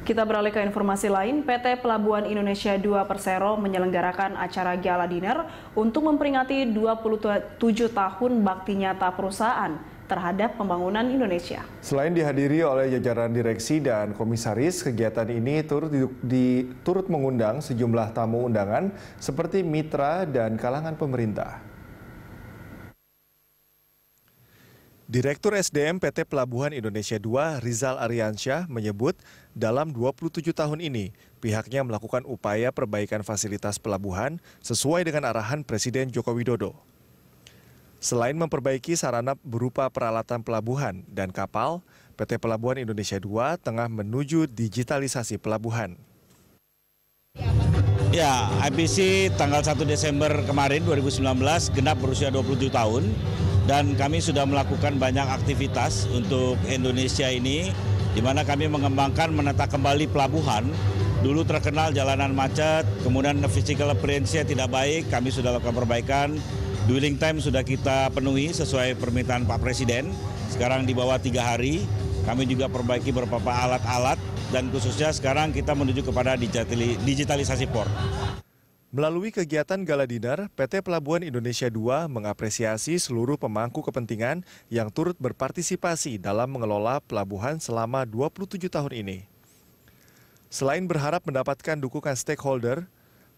Kita beralih ke informasi lain, PT Pelabuhan Indonesia 2 Persero menyelenggarakan acara gala dinner untuk memperingati 27 tahun bakti nyata perusahaan terhadap pembangunan Indonesia. Selain dihadiri oleh jajaran direksi dan komisaris, kegiatan ini turut, di, di, turut mengundang sejumlah tamu undangan seperti mitra dan kalangan pemerintah. Direktur SDM PT Pelabuhan Indonesia II Rizal Ariansyah menyebut dalam 27 tahun ini pihaknya melakukan upaya perbaikan fasilitas pelabuhan sesuai dengan arahan Presiden Joko Widodo. Selain memperbaiki sarana berupa peralatan pelabuhan dan kapal, PT Pelabuhan Indonesia II tengah menuju digitalisasi pelabuhan. Ya, IPC tanggal 1 Desember kemarin 2019 genap berusia 27 tahun dan kami sudah melakukan banyak aktivitas untuk Indonesia ini di mana kami mengembangkan menata kembali pelabuhan Dulu terkenal jalanan macet, kemudian physical appearance-nya tidak baik, kami sudah lakukan perbaikan. Dwelling time sudah kita penuhi sesuai permintaan Pak Presiden. Sekarang di bawah tiga hari, kami juga perbaiki beberapa alat-alat dan khususnya sekarang kita menuju kepada digitalisasi port. Melalui kegiatan gala dinner PT Pelabuhan Indonesia II mengapresiasi seluruh pemangku kepentingan yang turut berpartisipasi dalam mengelola pelabuhan selama 27 tahun ini. Selain berharap mendapatkan dukungan stakeholder,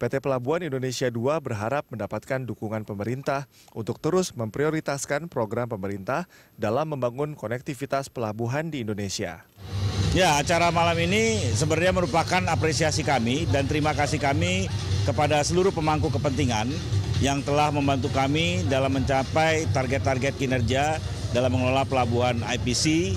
PT Pelabuhan Indonesia II berharap mendapatkan dukungan pemerintah untuk terus memprioritaskan program pemerintah dalam membangun konektivitas pelabuhan di Indonesia. Ya, acara malam ini sebenarnya merupakan apresiasi kami dan terima kasih kami kepada seluruh pemangku kepentingan yang telah membantu kami dalam mencapai target-target kinerja dalam mengelola pelabuhan IPC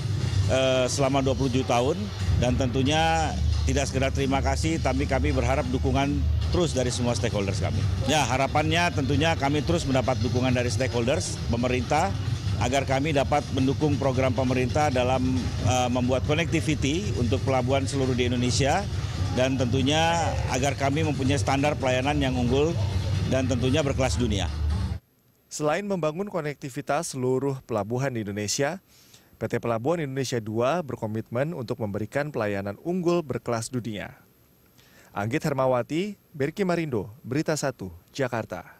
eh, selama 27 tahun dan tentunya tidak sekedar terima kasih tapi kami berharap dukungan terus dari semua stakeholders kami. Ya, harapannya tentunya kami terus mendapat dukungan dari stakeholders, pemerintah, agar kami dapat mendukung program pemerintah dalam uh, membuat connectivity untuk pelabuhan seluruh di Indonesia dan tentunya agar kami mempunyai standar pelayanan yang unggul dan tentunya berkelas dunia. Selain membangun konektivitas seluruh pelabuhan di Indonesia, PT Pelabuhan Indonesia II berkomitmen untuk memberikan pelayanan unggul berkelas dunia. Anggit Hermawati, Berki Marindo, Berita 1, Jakarta.